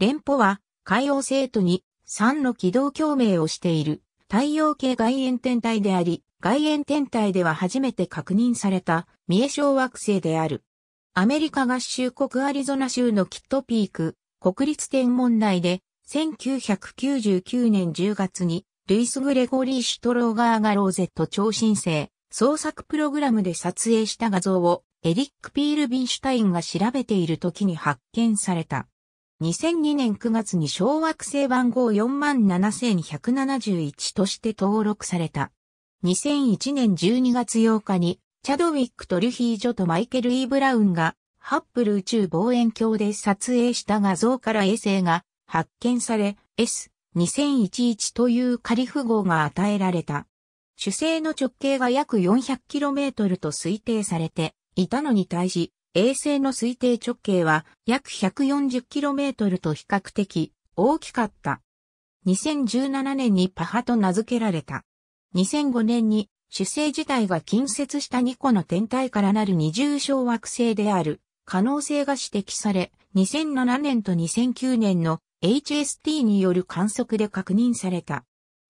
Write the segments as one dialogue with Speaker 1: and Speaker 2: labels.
Speaker 1: 連邦は海洋生徒に3の軌道共鳴をしている太陽系外縁天体であり、外縁天体では初めて確認された三重小惑星である。アメリカ合衆国アリゾナ州のキットピーク国立天文台で1999年10月にルイス・グレゴリー・シュトローガー・がローゼット超新星創作プログラムで撮影した画像をエリック・ピール・ビンシュタインが調べている時に発見された。2002年9月に小惑星番号47171として登録された。2001年12月8日に、チャドウィックとリュヒージョとマイケル・イ、ブラウンが、ハッブル宇宙望遠鏡で撮影した画像から衛星が発見され、S2011 という仮符号が与えられた。主星の直径が約 400km と推定されていたのに対し、衛星の推定直径は約 140km と比較的大きかった。2017年にパハと名付けられた。2005年に主星自体が近接した2個の天体からなる二重小惑星である可能性が指摘され、2007年と2009年の HST による観測で確認された。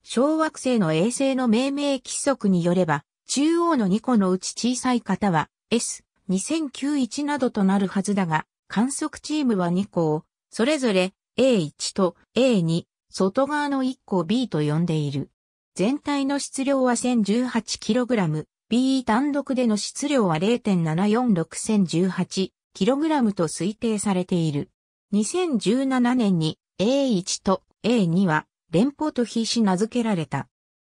Speaker 1: 小惑星の衛星の命名規則によれば、中央の2個のうち小さい方は S、2009-1などとなるはずだが、観測チームは2を、それぞれ A1 と A2、外側の1個 B と呼んでいる。全体の質量は 1018kg、B 単独での質量は0 7 4 6 0 1 8 k g と推定されている。2017年に A1 と A2 は連邦と比し名付けられた。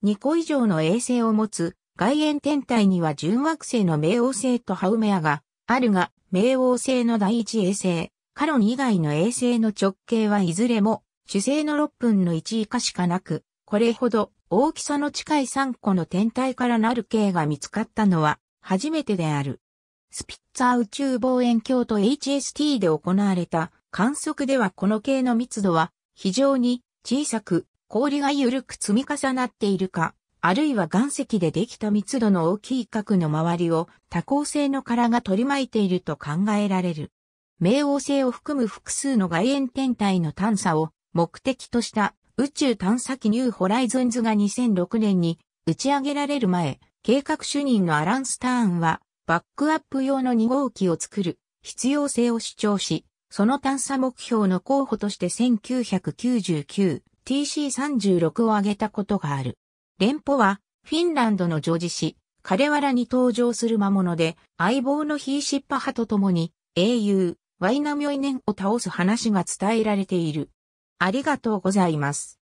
Speaker 1: 2個以上の衛星を持つ外縁天体には純惑星の冥王星とハウメアがあるが、冥王星の第一衛星、カロン以外の衛星の直径はいずれも主星の6分の1以下しかなく、これほど大きさの近い3個の天体からなる系が見つかったのは初めてである。スピッツァ宇宙望遠鏡と HST で行われた観測ではこの系の密度は非常に小さく氷が緩く積み重なっているかあるいは岩石でできた密度の大きい核の周りを多孔性の殻が取り巻いていると考えられる。冥王星を含む複数の外縁天体の探査を目的とした宇宙探査機ニューホライズンズが2006年に打ち上げられる前、計画主任のアラン・スターンはバックアップ用の2号機を作る必要性を主張し、その探査目標の候補として 1999TC36 を挙げたことがある。連歩は、フィンランドの女児詩、カレワラに登場する魔物で、相棒のヒーシッパ派と共に、英雄、ワイナミョイネンを倒す話が伝えられている。ありがとうございます。